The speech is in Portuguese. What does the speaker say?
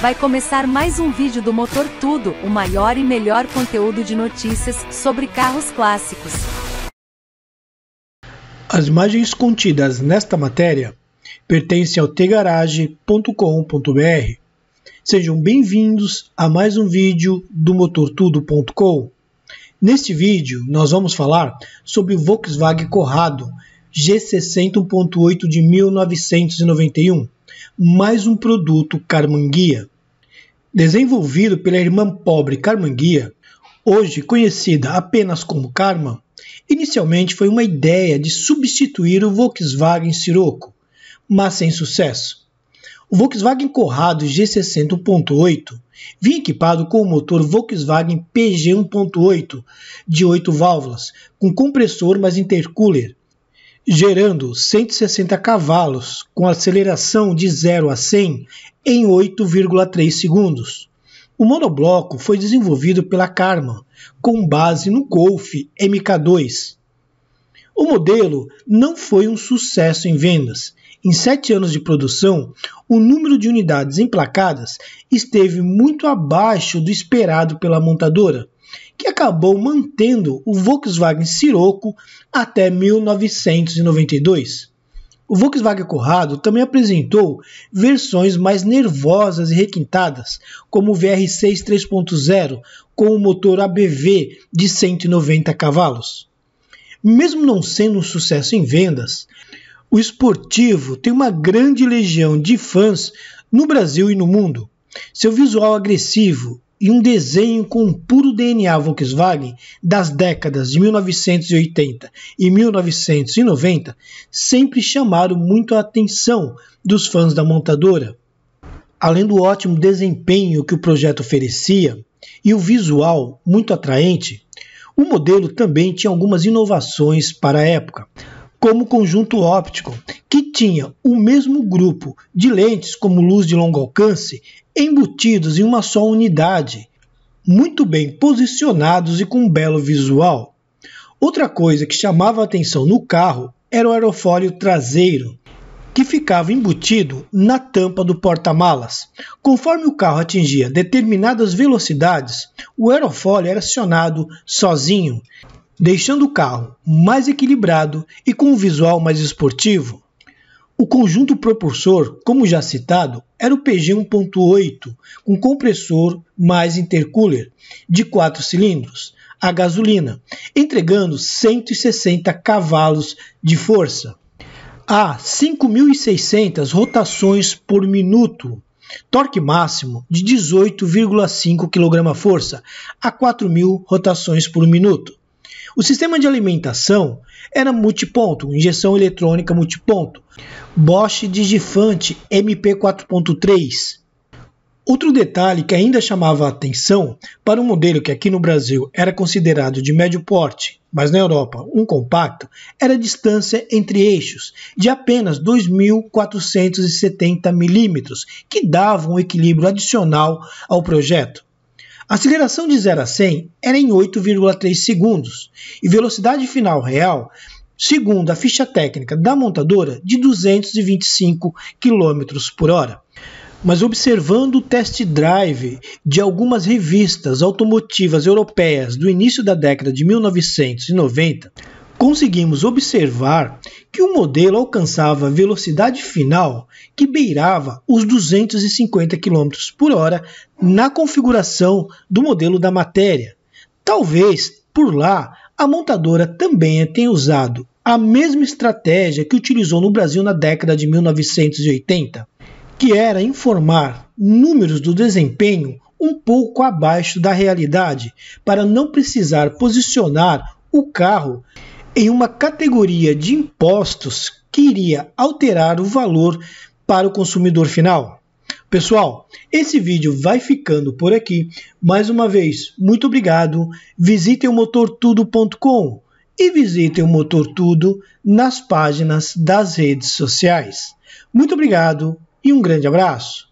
Vai começar mais um vídeo do Motor Tudo, o maior e melhor conteúdo de notícias sobre carros clássicos. As imagens contidas nesta matéria pertencem ao tgarage.com.br. Sejam bem-vindos a mais um vídeo do motortudo.com. Neste vídeo, nós vamos falar sobre o Volkswagen Corrado, g 618 de 1991, mais um produto Carmanguia. Desenvolvido pela irmã pobre Carmanguia, hoje conhecida apenas como Karma, inicialmente foi uma ideia de substituir o Volkswagen Sirocco, mas sem sucesso. O Volkswagen Corrado G60 1.8 vinha equipado com o motor Volkswagen PG 1.8 de 8 válvulas, com compressor mais intercooler, gerando 160 cavalos com aceleração de 0 a 100 em 8,3 segundos. O monobloco foi desenvolvido pela Karma, com base no Golf MK2. O modelo não foi um sucesso em vendas. Em sete anos de produção, o número de unidades emplacadas esteve muito abaixo do esperado pela montadora que acabou mantendo o Volkswagen Sirocco até 1992. O Volkswagen Corrado também apresentou versões mais nervosas e requintadas, como o VR6 3.0 com o motor ABV de 190 cavalos. Mesmo não sendo um sucesso em vendas, o esportivo tem uma grande legião de fãs no Brasil e no mundo. Seu visual agressivo e um desenho com um puro DNA Volkswagen das décadas de 1980 e 1990 sempre chamaram muito a atenção dos fãs da montadora. Além do ótimo desempenho que o projeto oferecia e o visual muito atraente, o modelo também tinha algumas inovações para a época como conjunto óptico, que tinha o mesmo grupo de lentes como luz de longo alcance embutidos em uma só unidade, muito bem posicionados e com um belo visual. Outra coisa que chamava a atenção no carro era o aerofólio traseiro, que ficava embutido na tampa do porta-malas. Conforme o carro atingia determinadas velocidades, o aerofólio era acionado sozinho, deixando o carro mais equilibrado e com um visual mais esportivo. O conjunto propulsor, como já citado, era o PG 1.8, com compressor mais intercooler, de 4 cilindros, a gasolina, entregando 160 cavalos de força. A 5.600 rotações por minuto, torque máximo de 18,5 kgf a 4.000 rotações por minuto. O sistema de alimentação era multiponto, injeção eletrônica multiponto, Bosch Digifante MP4.3. Outro detalhe que ainda chamava a atenção para um modelo que aqui no Brasil era considerado de médio porte, mas na Europa um compacto, era a distância entre eixos de apenas 2.470 milímetros, que dava um equilíbrio adicional ao projeto. A aceleração de 0 a 100 era em 8,3 segundos e velocidade final real, segundo a ficha técnica da montadora, de 225 km por hora. Mas observando o test drive de algumas revistas automotivas europeias do início da década de 1990, conseguimos observar que o modelo alcançava velocidade final que beirava os 250 km por hora na configuração do modelo da matéria. Talvez por lá a montadora também tenha usado a mesma estratégia que utilizou no Brasil na década de 1980, que era informar números do desempenho um pouco abaixo da realidade, para não precisar posicionar o carro em uma categoria de impostos que iria alterar o valor para o consumidor final. Pessoal, esse vídeo vai ficando por aqui. Mais uma vez, muito obrigado. Visitem o motortudo.com e visitem o Motor Tudo nas páginas das redes sociais. Muito obrigado e um grande abraço.